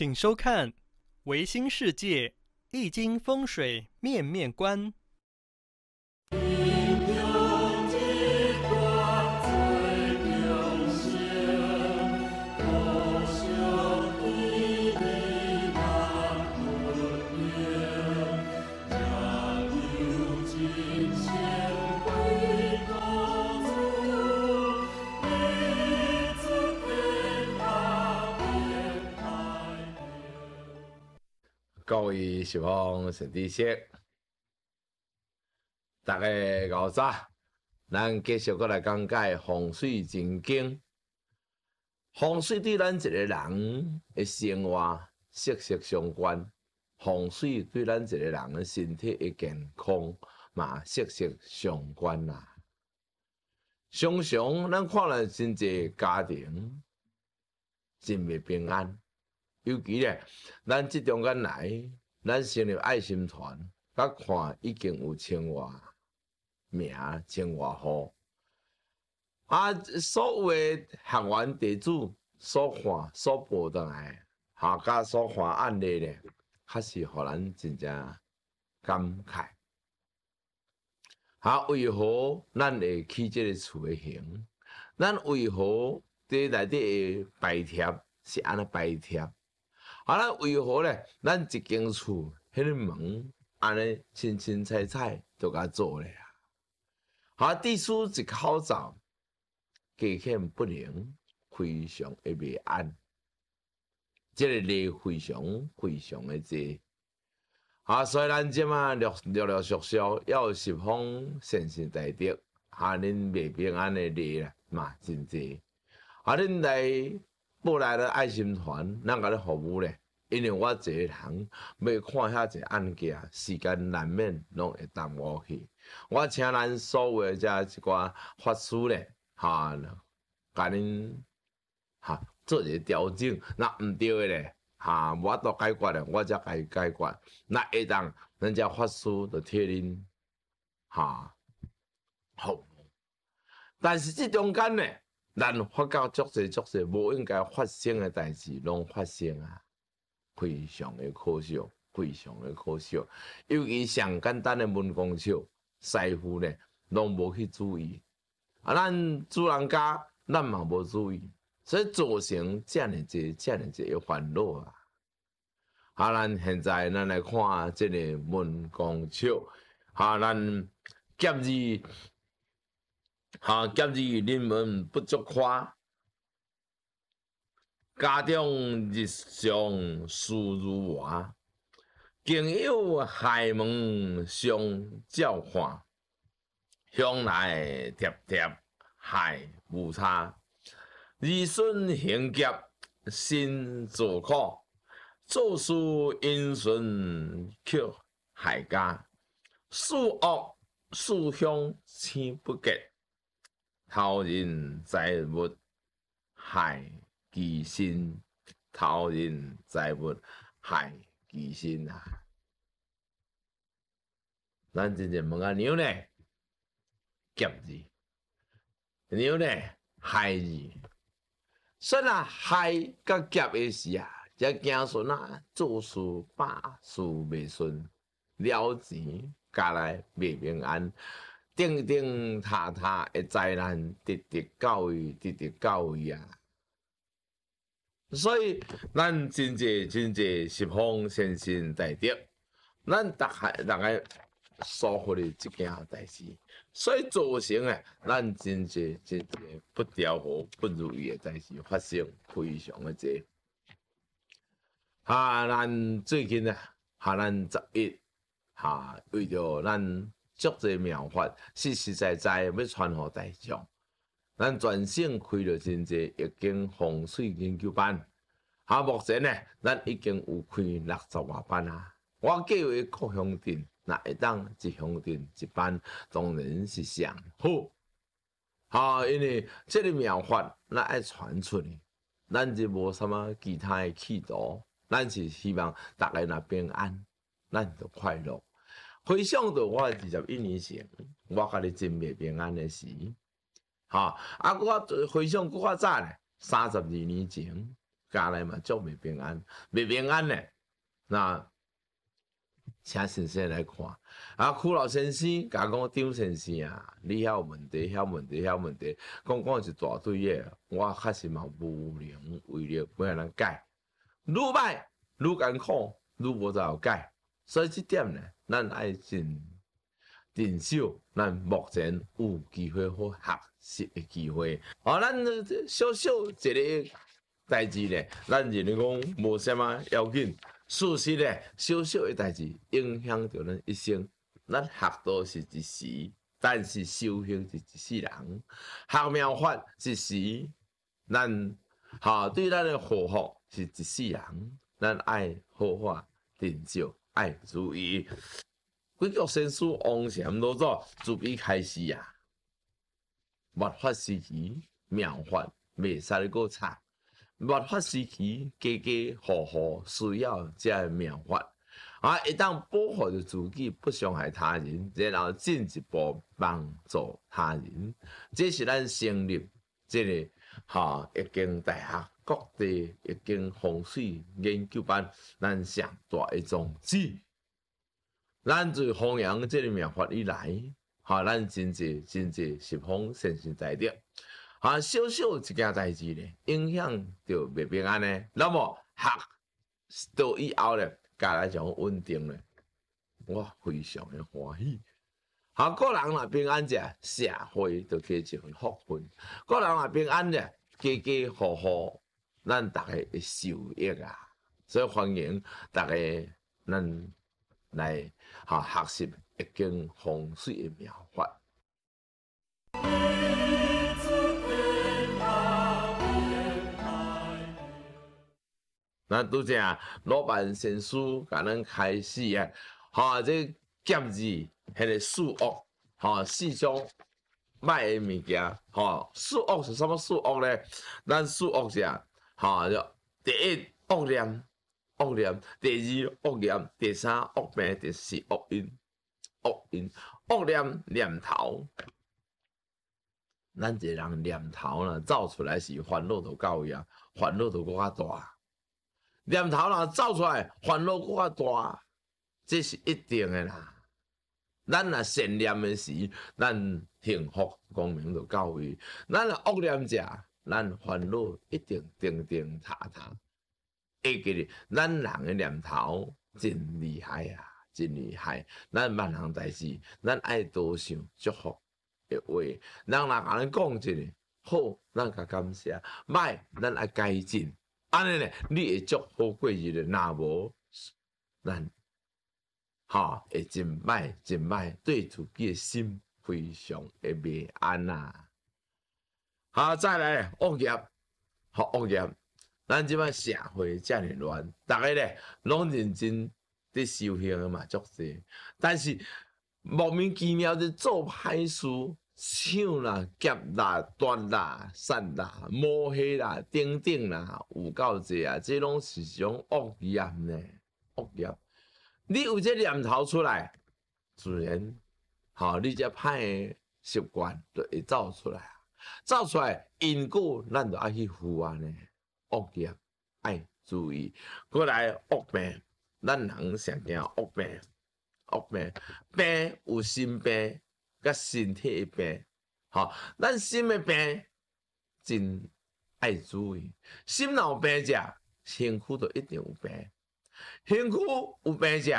请收看《维新世界易经风水面面观》。各位小欢学知识，大家午早，咱继续过来讲解风水真经。风水对咱一个人的生活息息相关，风水对咱一个人的身体嘅健康嘛息息相关啦。常常咱看了真济家庭真未平安。尤其咧，咱即中间来，咱成立爱心团，甲看已经有千偌名、千偌户，啊，所有诶学员地主所看、所报上来，下加所看案例咧，确是互咱真正感慨。啊，为何咱会去即个厝的形？咱为何伫内底摆贴是安尼摆贴？啊，咱为何咧？咱一间厝，迄个门安尼，清清彩彩就甲做咧。啊，第四一口罩，价钱不廉，非常诶未安，即个咧非常非常诶济。啊，所以咱即陆陆陆续续要释方善心大德，啊，恁袂平安诶咧啦，嘛，真济。啊，恁来。要来了爱心团，咱甲你服务咧，因为我一个人要看遐一案件，时间难免拢会耽误去。我请咱所有诶遮一寡法师咧，哈，甲恁哈做一个调整，若毋对诶咧，哈，我都解决咧，我才甲伊解决。若会当咱遮法师就替恁哈服务，但是即中间咧。咱发觉足侪足侪无应该发生诶代志拢发生啊，非常诶可惜，非常诶可惜。尤其上简单诶文公笑，师傅咧拢无去注意，啊，咱主人家咱嘛无注意，所以造成遮尼侪遮尼侪诶烦恼啊。啊，咱现在咱来看即个文公笑，啊，咱今日。孝今日人们不足夸，家长日常疏如画，更有海门相照看，向来帖帖海无差。儿孙行劫心自苦，做事因顺却害家，事恶事凶千不吉。头人财物害己身，头人财物害己身啊！咱真正问阿娘呢，夹字，娘呢害字，说啊，害甲夹诶事啊，即子孙啊，做事百事未顺，了钱家来未平安。顶顶塌塌的灾难，直直教育，直直教育啊！所以，咱真侪真侪十方先心在德，咱大海大概疏忽了这件代志，所以造成诶，咱真侪真济不调和、不如意诶代志发生，非常诶多。哈，咱最近呢，哈，咱十一哈，为着咱。足侪妙法，实实在在要传互大众。咱全省开了真侪已经防水研究班。啊，目前呢，咱已经有开六十外班啊。我计划各乡镇若会当一乡镇一班，当然是上好。啊，因为这个妙法咱爱传出，去，咱就无什么其他企图。咱是希望逐个若平安，咱就快乐。回想倒，我二十一年前，我甲你真未平安的时，哈！啊，我回想较早咧，三十二年前，家内嘛足未平安，未平安咧，那请先生来看。啊，苦老先生、甲讲张先生啊，你有问题？遐问题？遐问题？讲讲一大堆诶，我确实嘛无能，为了安人改，愈歹愈艰苦，愈无怎有改。所以这点呢，咱爱尽尽惜，咱目前有机会好学习的机会。哦，咱小小一个代志呢，咱认为讲无什么要紧。事实呢，小小的代志影响着咱一生。咱学多是一时，但是修行是一世人。学妙法一时，咱哈对咱的护法是一世人。咱爱护法。成就爱注意。归脚先书妄想多做，注意开始啊！佛法时期，妙法，未使你个差。佛法时期，家家户户需要，即系妙法啊！一旦保护着自己，不伤害他人，然后进一步帮助他人，这是咱成立，真个。哈，已经大学各地已经风水研究班，咱上大一种子，咱自弘扬这面法以来，哈，咱真济真济拾方信心大得，哈，小小一件代志呢，影响着未平安呢。那么学到以后呢，家来一种稳定呢，我非常欢喜。好，个人若平安者，社会就加一份福分。个人若平安者，家家户户，咱逐个会受益啊！所以欢迎逐个咱来哈学习《一经》风水嘅妙法。那都正，老板先输，甲咱开始啊！好，这。剑二，迄个四恶，吼四种歹诶物件，吼四恶是啥物？四恶咧，咱四恶是啊，吼，第一恶念，恶念；第二恶念，第三恶病，第四恶因，恶因。恶念念头，咱一个人念头呢，走出来是烦恼都高啊，烦恼都搁较大。念头若走出来，烦恼搁较大。这是一定的啦。咱若善念的时，咱幸福光明就到位；咱若恶念者，咱烦恼一定定定塌塌。记得咱人的念头真厉害啊，真厉害！咱万行代志，咱爱多想祝福的话。人若甲咱讲个好，咱甲感谢；歹，咱爱改进。安尼咧，你会祝福过日的。若无咱。哈，会真歹真歹，对自已心非常会未安呐。好，再来恶业，好恶业。咱即摆社会遮正乱，逐个咧拢认真伫修行嘛，足事，但是莫名其妙咧做歹事，抢啦、劫啦、断啦、杀啦、摸黑啦、等等啦，有够济啊！这拢是种恶业呢，恶业。你有这念头出来，自然，哈，你这歹习惯就会走出来啊！出来因果，咱就爱去负啊呢。恶业爱注意，过来恶病，咱人上惊恶病，恶病病有心病，甲身体病，哈，咱心病真爱注意，心脑病者，身躯到一定有病。辛苦有病者，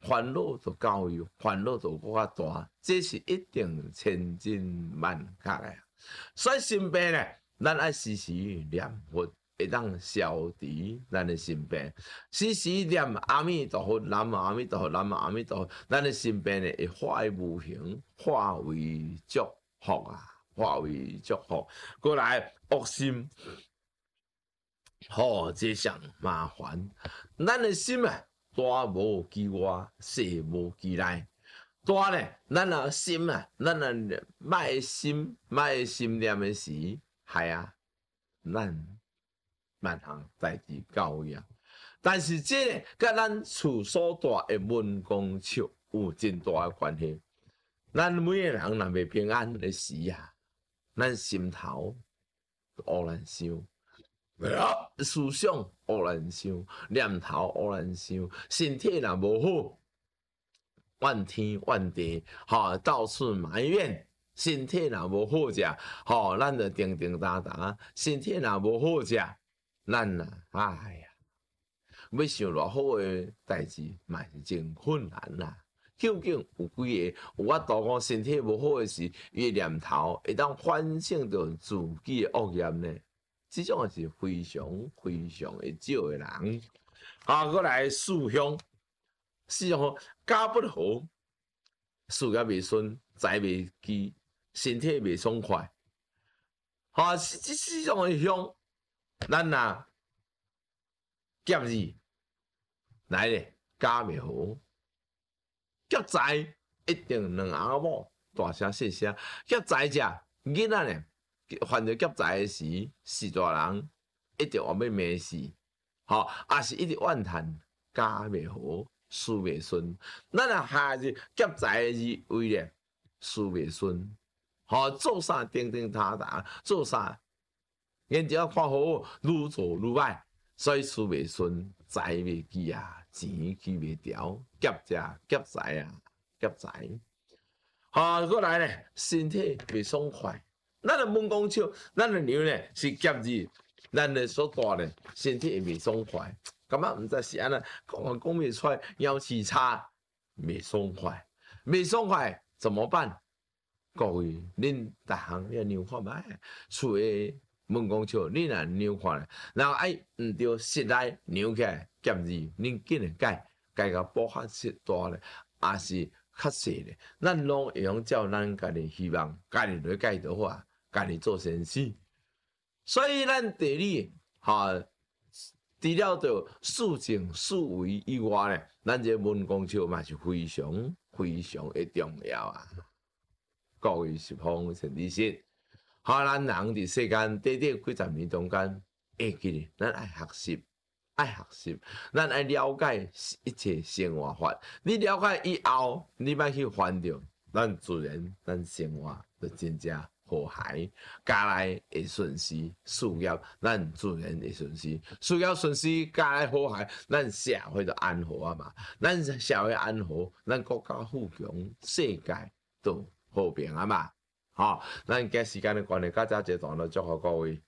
烦恼就教育，烦恼就搁较大，这是一定千真万确的。所以身病呢，咱爱时时念佛，会当消除咱的身病。时时念阿弥陀佛，南无阿弥陀佛，南无阿弥陀佛，咱的身病呢会化为无形，化为祝福啊，化为祝福。过来恶心。好，即项麻烦，咱诶心啊，大无其外，细无其内。大呢，咱个心啊，咱个卖心、卖心念的时，系啊，咱万项代志教育，但是这甲咱厝所住的文公厝有真大诶关系。咱每个人若未平安的时啊，咱心头恶难受。思想恶难受，念头恶难受，身体若无好，怨天怨地，吼到处埋怨。身体若无好食，吼咱就叮叮当当；身体若无好食，咱啊，哎呀，要想偌好诶代志，嘛真困难啦。究竟有几个？有法度讲身体无好诶时，一念头会当反省到自己恶业呢？即种是非常非常诶少诶人，啊，搁来诶四乡，四乡教不好，事啊未顺，财未济，身体未爽快，啊，即四种诶乡，咱若建议来咧教未好，结财一定两啊某，大声细声，结财者囡仔咧。犯着劫财个时，是大人一直话要事，吼，也是一直怨叹家未好，事未顺。咱若还是劫财个时，为了事未顺，吼，做啥叮叮当当，做啥眼睛看好，愈做愈歹，所以事未顺，财未记啊，钱记未了，劫财，劫财啊，劫财。好，过来咧，身体袂爽快。咱的梦工笑，咱的牛呢是结石，咱的所大呢，身体会未爽快。感觉毋知是安怎讲讲讲未出，来，腰气差，未爽快，未爽快怎么办？各位，恁逐行要尿看卖，厝的梦工笑，你若尿看咧，然后哎，毋着室内扭起来结石，恁紧能改，改个包块是大嘞，也是较细嘞，咱拢会用照咱家己希望，家己来解的好。甲你做生死，所以咱地理哈，除了着四情四位以外咧，咱这文公修嘛是非常非常的重要啊。各位是方陈老师，哈，咱人伫世间短短几十年中间，会记咧咱爱学习，爱学习，咱爱了解一切生活法。你了解以后，你莫去烦着，咱自然咱生活就真正和谐，家内的损失，需要咱做人的损失，需要损失家来和谐，咱社会就安好啊嘛。咱社会安好，咱国家富强，世界就和平啊嘛。哦，咱今时间的关系，加家截段了，祝福各位。